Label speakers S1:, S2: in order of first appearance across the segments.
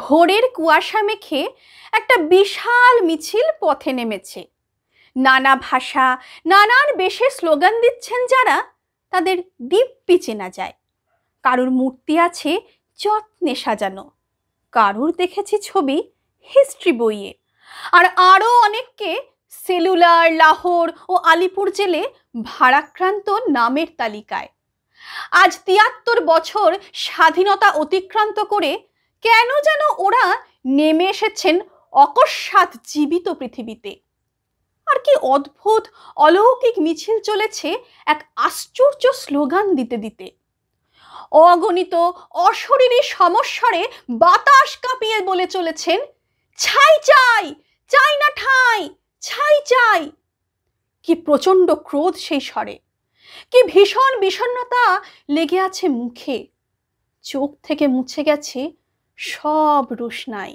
S1: ভোরের কুয়াশা মেখে একটা বিশাল মিছিল পথে নেমেছে নানা ভাষা নানান বেশে স্লোগান দিচ্ছেন যারা তাদের দিব্যি চেনা যায় কারোর মূর্তি আছে যত্নে সাজানো কারুর দেখেছি ছবি হিস্ট্রি বইয়ে আর আরও অনেককে সেলুলার লাহোর ও আলিপুর জেলে ভারাক্রান্ত নামের তালিকায় আজ তিয়াত্তর বছর স্বাধীনতা অতিক্রান্ত করে কেন যেন ওরা নেমে এসেছেন অকস্মাৎ জীবিত পৃথিবীতে আর কি অদ্ভুত অলৌকিক মিছিল চলেছে এক আশ্চর্য স্লোগান দিতে দিতে অগণিত অশরীরী সমস্বরে বাতাস কাঁপিয়ে বলে চলেছেন ছাই চাই চাই না ঠাই ছাই চাই কি প্রচণ্ড ক্রোধ সেই স্বরে কি ভীষণ বিষণ্নতা লেগে আছে মুখে চোখ থেকে মুছে গেছে সব রুশনাই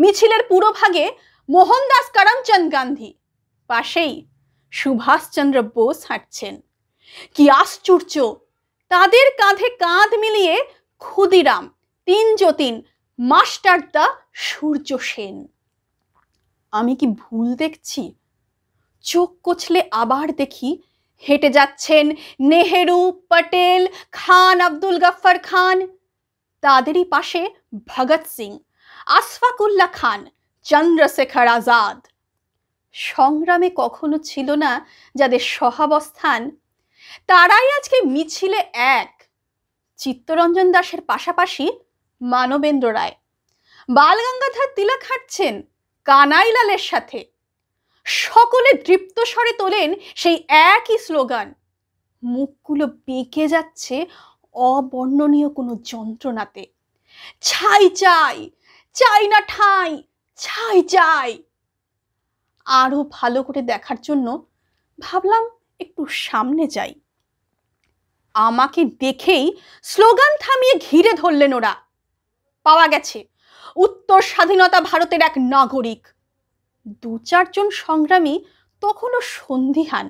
S1: মিছিলের পুরো ভাগে মোহনদাস করমচন্দ গান্ধী পাশেই সুভাষচন্দ্র বোস হাঁটছেন কি আশ্চর্য তাদের কাঁধে কাঁধ মিলিয়ে ক্ষুদিরাম তিন যতীন মাস্টার দা সূর্য সেন আমি কি ভুল দেখছি চোখ কচলে আবার দেখি হেঁটে যাচ্ছেন নেহেরু পটেল খান আব্দুল গাফফার খান তাদেরই পাশে ভগৎ সিং উল্লাহ খান চন্দ্রশেখর আজাদ সংগ্রামে কখনো ছিল না যাদের সহাবস্থান তারাই আজকে মিছিলে এক চিত্তরঞ্জন দাসের পাশাপাশি মানবেন্দ্র রায় বালগঙ্গাধর তিলক হাঁটছেন কানাইলালের সাথে সকলে দৃপ্ত স্বরে তোলেন সেই একই স্লোগান মুখগুলো বেঁকে যাচ্ছে অবর্ণনীয় কোনো যন্ত্রণাতে ছাই চাই চাই না ঠাই ছাই চাই আরও ভালো করে দেখার জন্য ভাবলাম একটু সামনে যাই আমাকে দেখেই স্লোগান থামিয়ে ঘিরে ধরলেন ওরা পাওয়া গেছে উত্তর স্বাধীনতা ভারতের এক নাগরিক দু চারজন সংগ্রামী তখনও সন্ধিহান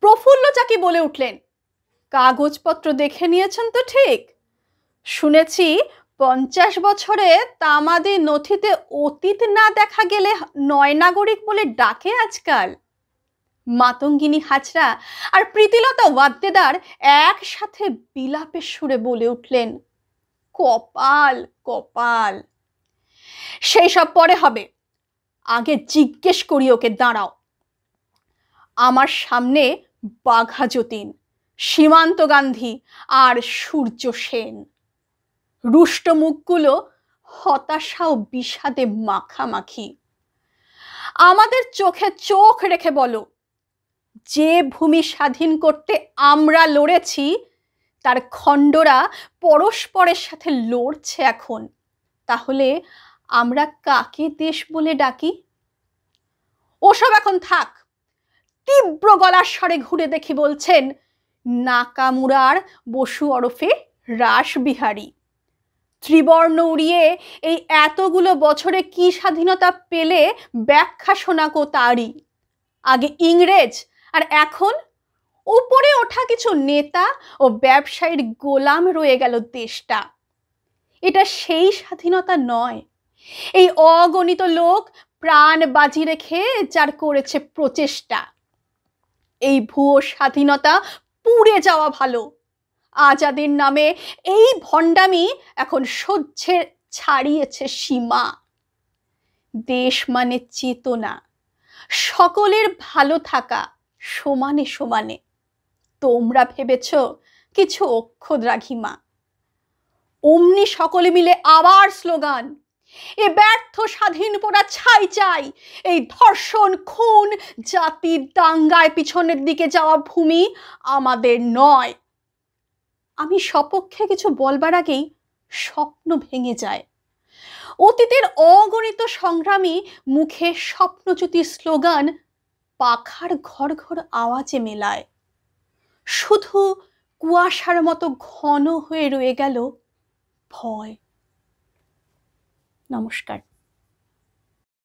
S1: প্রফুল্ল যাকে বলে উঠলেন কাগজপত্র দেখে নিয়েছেন তো ঠিক শুনেছি পঞ্চাশ বছরে তামাদি নথিতে অতীত না দেখা গেলে নয় নাগরিক বলে ডাকে আজকাল মাতঙ্গিনী হাজরা আর প্রীতিলতা ওয়াদ্দেদার একসাথে বিলাপের সুরে বলে উঠলেন কপাল কপাল সেই সব পরে হবে আগে জিজ্ঞেস করি ওকে দাঁড়াও আমার সামনে বাঘা যতীন সীমান্ত গান্ধী আর সূর্য সেন রুষ্ট মুখগুলো হতাশা ও বিষাদে মাখামাখি আমাদের চোখে চোখ রেখে বলো যে ভূমি স্বাধীন করতে আমরা লড়েছি তার খণ্ডরা পরস্পরের সাথে লড়ছে এখন তাহলে আমরা কাকে দেশ বলে ডাকি ওসব এখন থাক তীব্র গলার স্বরে ঘুরে দেখি বলছেন নাকামুরার বসু ওরফে রাসবিহারী ত্রিবর্ণ উড়িয়ে এই এতগুলো বছরে কি স্বাধীনতা পেলে ব্যাখ্যা শোনাকো তারই আগে ইংরেজ আর এখন উপরে ওঠা কিছু নেতা ও ব্যবসায়ীর গোলাম রয়ে গেল দেশটা এটা সেই স্বাধীনতা নয় এই অগণিত লোক প্রাণ বাজি রেখে যার করেছে প্রচেষ্টা এই ভুয়ো স্বাধীনতা উড়ে যাওয়া ভালো আজাদের নামে এই ভণ্ডামি এখন সহ্যে ছাড়িয়েছে সীমা দেশ মানে চেতনা সকলের ভালো থাকা সমানে সমানে তোমরা ভেবেছ কিছু রাঘিমা অমনি সকলে মিলে আবার স্লোগান এ ব্যর্থ পোড়া ছাই চাই এই ধর্ষণ খুন জাতির দাঙ্গায় পিছনের দিকে যাওয়া ভূমি আমাদের নয় আমি সপক্ষে কিছু বলবার আগেই স্বপ্ন ভেঙে যায় অতীতের অগণিত সংগ্রামী মুখে স্বপ্নচ্যুতির স্লোগান পাখার ঘর ঘর আওয়াজে মেলায় শুধু কুয়াশার মতো ঘন হয়ে রয়ে গেল ভয় নমস্কার